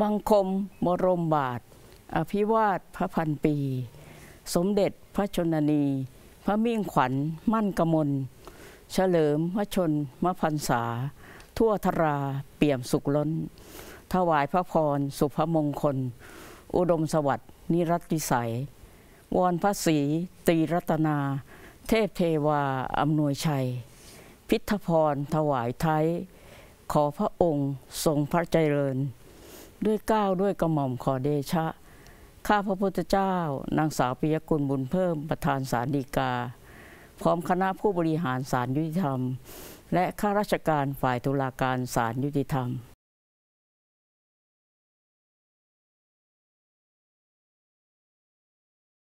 บังคมบรมบาท อภิวาทพระพันปี สมเด็จพระชนนี พระมิ่งขวัญ มั่นกมลเฉลิมพระชนมพันษา ทั่วทราเปี่ยมสุขล้น ถวายพระพรสุภมงคล อุดมสวัสดินิรัติสัย วอนพระศรีตีรัตนา เทพเทวาอำนวยชัย พิทพรถวายไทย ขอพระองค์ทรงพระเจริญด้วยก้าวด้วยกระหม่อมขอเดชะ ข้าพระพุทธเจ้านางสาวปิยกุลบุญเพิ่มประธานสารดีกา พร้อมคณะผู้บริหารสารยุติธรรม และข้าราชการฝ่ายตุลาการสารยุติธรรม